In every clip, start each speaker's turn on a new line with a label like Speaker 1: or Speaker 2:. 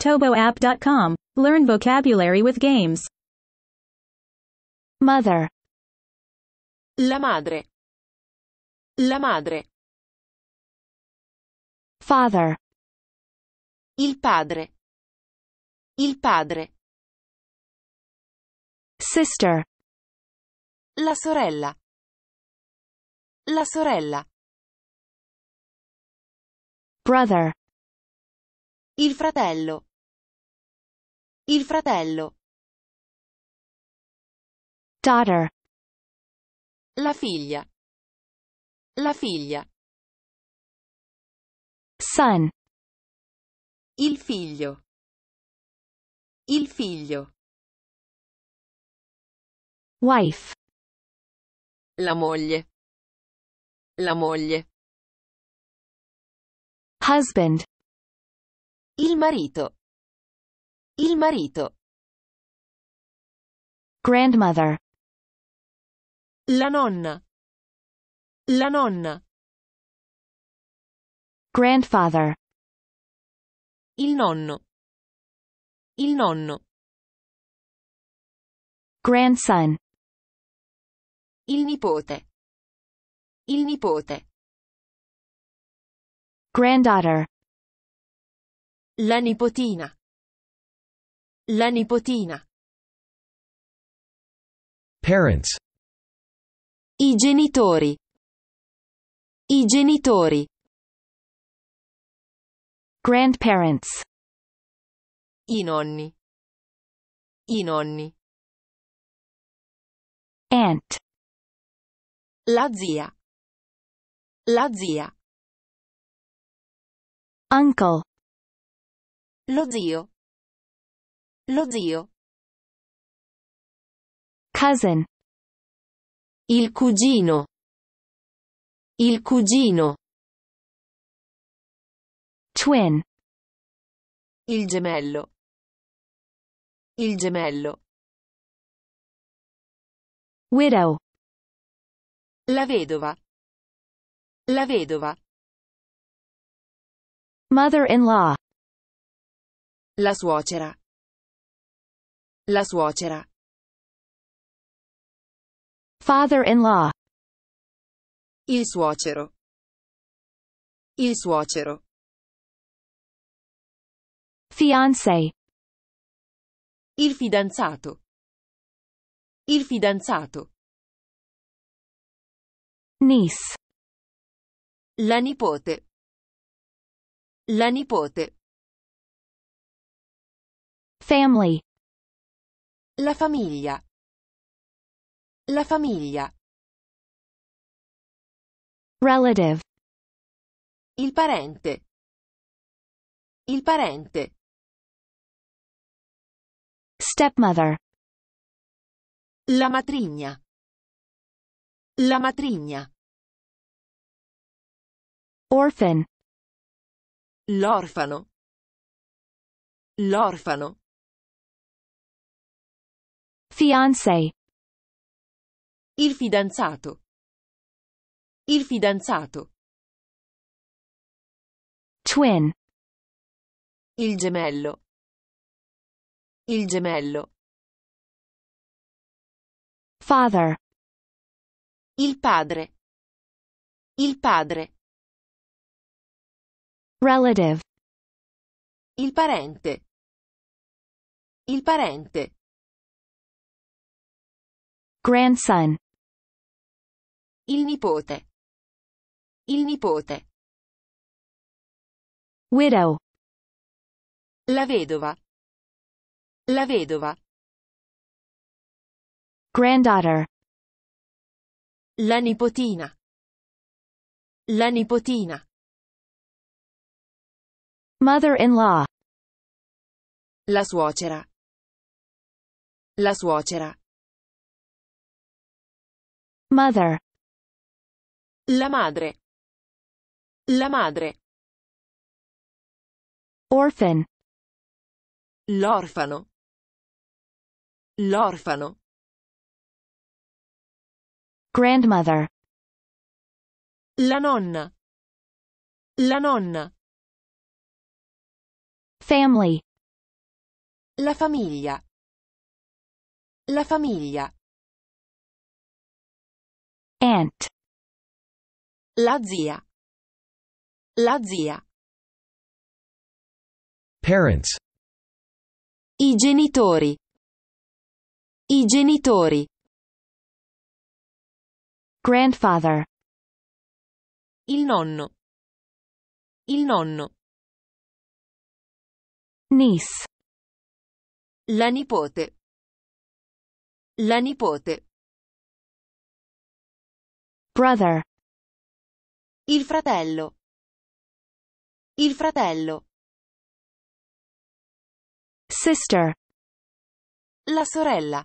Speaker 1: ToboApp.com. Learn vocabulary with games. Mother. La madre. La madre. Father. Il padre. Il padre. Sister. La sorella. La sorella. Brother. Il fratello. Il fratello. Daughter. La figlia. La figlia. Son. Il figlio. Il figlio. Wife. La moglie. La moglie. Husband. Il marito. Il marito. Grandmother. La nonna. La nonna. Grandfather. Il nonno. Il nonno. Grandson. Il nipote. Il nipote. Granddaughter. La nipotina. La nipotina. Parents. I genitori. I genitori. Grandparents. I nonni. I nonni. Aunt. La zia. La zia. Uncle. Lo zio. Lo zio. Cousin. Il cugino. Il cugino. Twin. Il gemello. Il gemello. Widow. La vedova. La vedova. Mother-in-law. La suocera. La suocera. Father-in-law. Il suocero. Il suocero. Fiancé. Il fidanzato. Il fidanzato. Nice. La nipote. La nipote. Family. La famiglia. La famiglia. Relative. Il parente. Il parente. Stepmother. La matrigna. La matrigna. Orphan. L'orfano. L'orfano. Fiancé. Il fidanzato. Il fidanzato. Twin. Il gemello. Il gemello. Father. Il padre. Il padre. Relative. Il parente. Il parente. Grandson. Il nipote. Il nipote. Widow. La vedova. La vedova. Granddaughter. La nipotina. La nipotina. Mother-in-law. La suocera. La suocera. Mother. La madre. La madre. Orphan. L'orfano. L'orfano. Grandmother. La nonna. La nonna. Family. La famiglia. La famiglia. Aunt. La zia. La zia. Parents. I genitori. I genitori. Grandfather. Il nonno. Il nonno. Niece. La nipote. La nipote. Brother. Il fratello. Il fratello. Sister. La sorella.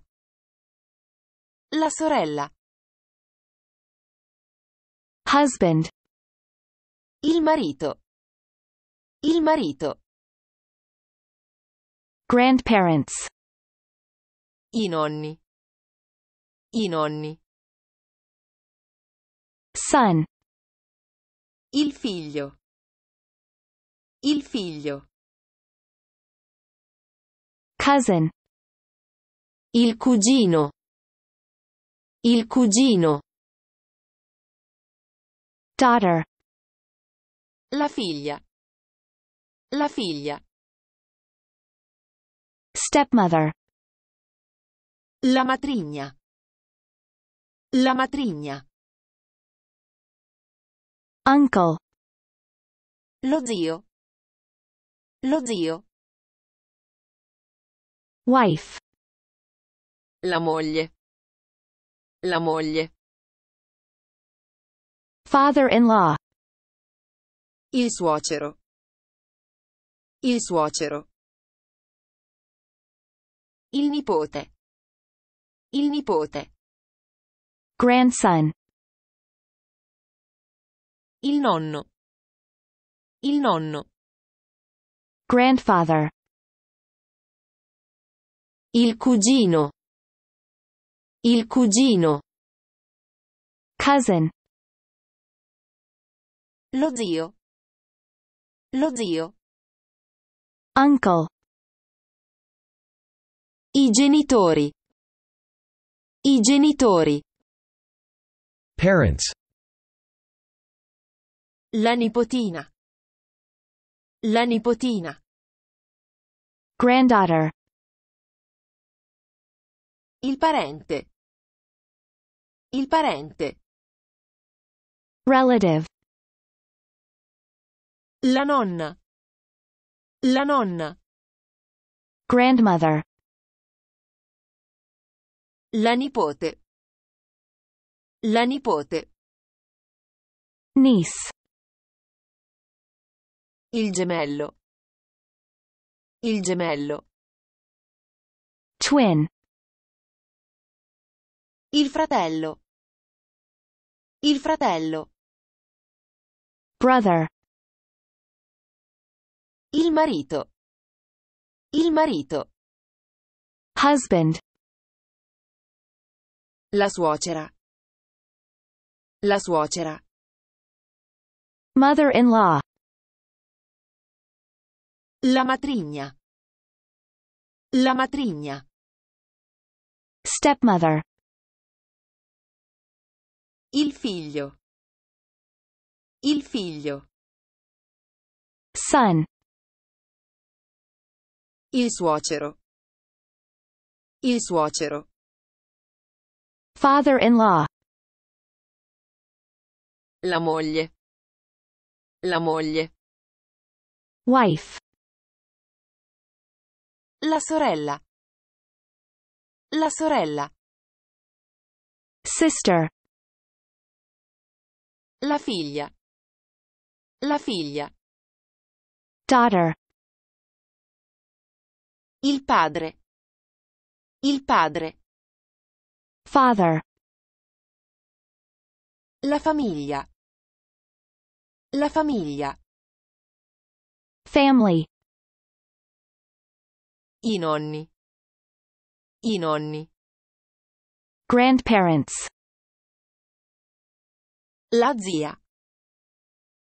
Speaker 1: La sorella. Husband. Il marito. Il marito. Grandparents. I nonni. I nonni. Son. Il figlio. Il figlio. Cousin. Il cugino. Il cugino. Daughter. La figlia. La figlia. Stepmother. La matrigna. La matrigna. Uncle. Lo zio. Lo zio. Wife. La moglie. La moglie. Father-in-law. Il suocero. Il suocero. Il nipote. Il nipote. Grandson. Il nonno. Il nonno. Grandfather. Il cugino. Il cugino. Cousin. Lo zio. Lo zio. Uncle. I genitori. I genitori. Parents. La nipotina. La nipotina. Granddaughter. Il parente. Il parente. Relative. La nonna. La nonna. Grandmother. La nipote. La nipote. Niece. Il gemello. Il gemello. Twin. Il fratello. Il fratello. Brother. Il marito. Il marito. Husband. La suocera. La suocera. Mother-in-law. La matrigna. La matrigna. Stepmother. Il figlio. Il figlio. Son. Il suocero. Il suocero. Father-in-law. La moglie. La moglie. Wife. La sorella. La sorella. Sister. La figlia. La figlia. Daughter. Il padre. Il padre. Father. La famiglia. La famiglia. Family. I nonni. I nonni. Grandparents. La zia.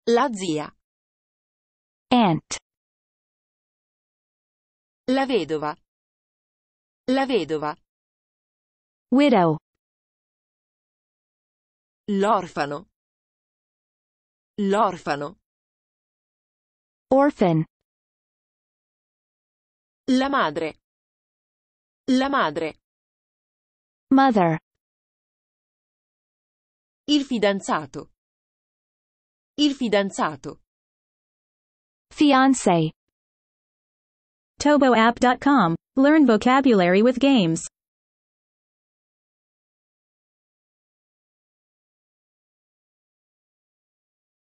Speaker 1: La zia. Aunt. La vedova. La vedova. Widow. L'orfano. L'orfano. Orphan. La madre. La madre. Mother. Il fidanzato. Il fidanzato. Fiancé. ToboApp.com. Learn vocabulary with games.